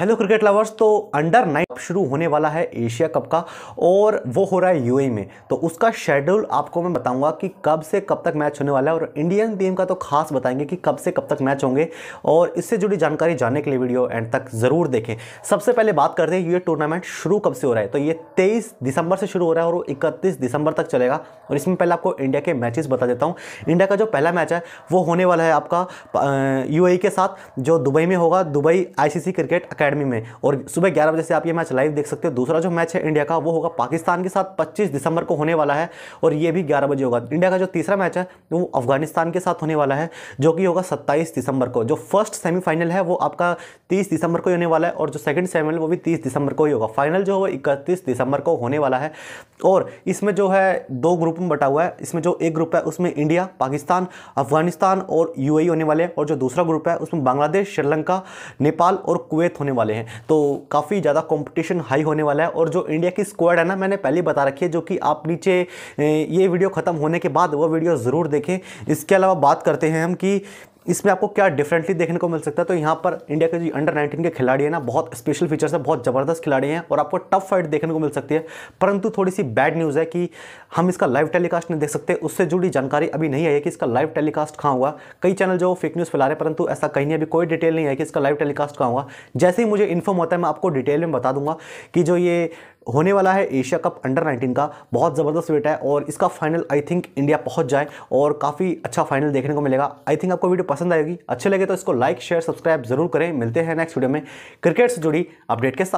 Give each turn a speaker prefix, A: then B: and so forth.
A: hello cricket lovers तो under nine शुरू होने वाला है एशिया कप का और वो हो रहा है यूएई में तो उसका शेड्यूल आपको मैं बताऊंगा कि कब से कब तक मैच होने वाला है और इंडियन टीम का तो खास बताएंगे कि कब से कब तक मैच होंगे और इससे जुड़ी जानकारी जानने के लिए वीडियो एंड तक ज़रूर देखें सबसे पहले बात करते हैं ये टूर्नामेंट शुरू कब से हो रहा है तो ये तेईस दिसंबर से शुरू हो रहा है और इकतीस दिसंबर तक चलेगा और इसमें पहले आपको इंडिया के मैचेज बता देता हूँ इंडिया का जो पहला मैच है वो होने वाला है आपका यू e के साथ जो दुबई में होगा दुबई आई क्रिकेट अकेडमी में और सुबह ग्यारह बजे से आप ये मैच लाइव देख सकते हो दूसरा जो मैच है इंडिया का वो होगा पाकिस्तान के साथ पच्चीस दिसंबर को होने वाला है और ये भी ग्यारह बजे होगा इंडिया का जो तीसरा मैच है वो अफगानिस्तान के साथ होने वाला है जो कि होगा सत्ताईस दिसंबर को जो फर्स्ट सेमीफाइनल है वो आपका तीस दिसंबर को ही होने वाला है और जो सेकंड सेमीफाइनल वो भी तीस दिसंबर को ही होगा फाइनल जो होगा इकतीस दिसंबर को होने वाला है और इसमें जो है दो ग्रुप में बटा हुआ है इसमें जो एक ग्रुप है उसमें इंडिया पाकिस्तान अफगानिस्तान और यू e होने वाले हैं और जो दूसरा ग्रुप है उसमें बांग्लादेश श्रीलंका नेपाल और कुवैत होने वाले हैं तो काफ़ी ज़्यादा कॉम्पिटिशन हाई होने वाला है और जो इंडिया की स्क्वाड है ना मैंने पहले बता रखी है जो कि आप नीचे ये वीडियो ख़त्म होने के बाद वो वीडियो ज़रूर देखें इसके अलावा बात करते हैं हम कि इसमें आपको क्या डिफरेंटली देखने को मिल सकता है तो यहाँ पर इंडिया के जो अंडर 19 के खिलाड़ी हैं ना बहुत स्पेशल फीचर्स है बहुत ज़बरदस्त खिलाड़ी हैं और आपको टफ फाइट देखने को मिल सकती है परंतु थोड़ी सी बैड न्यूज़ है कि हम इसका लाइव टेलीकास्ट नहीं देख सकते उससे जुड़ी जानकारी अभी नहीं आई है कि इसका लाइव टेलीकास्ट कहाँ हुआ कई चैनल जो फेक न्यूज़ फैला रहे परंतु ऐसा कहीं नहीं अभी कोई डिटेल नहीं है कि इसका लाइव टेलीकास्ट कहाँ हुआ जैसे ही मुझे इन्फॉर्म होता है मैं आपको डिटेल में बता दूंगा कि जो ये होने वाला है एशिया कप अंडर 19 का बहुत ज़बरदस्त वेट है और इसका फाइनल आई थिंक इंडिया पहुंच जाए और काफ़ी अच्छा फाइनल देखने को मिलेगा आई थिंक आपको वीडियो पसंद आएगी अच्छे लगे तो इसको लाइक शेयर सब्सक्राइब जरूर करें मिलते हैं नेक्स्ट वीडियो में क्रिकेट से जुड़ी अपडेट के साथ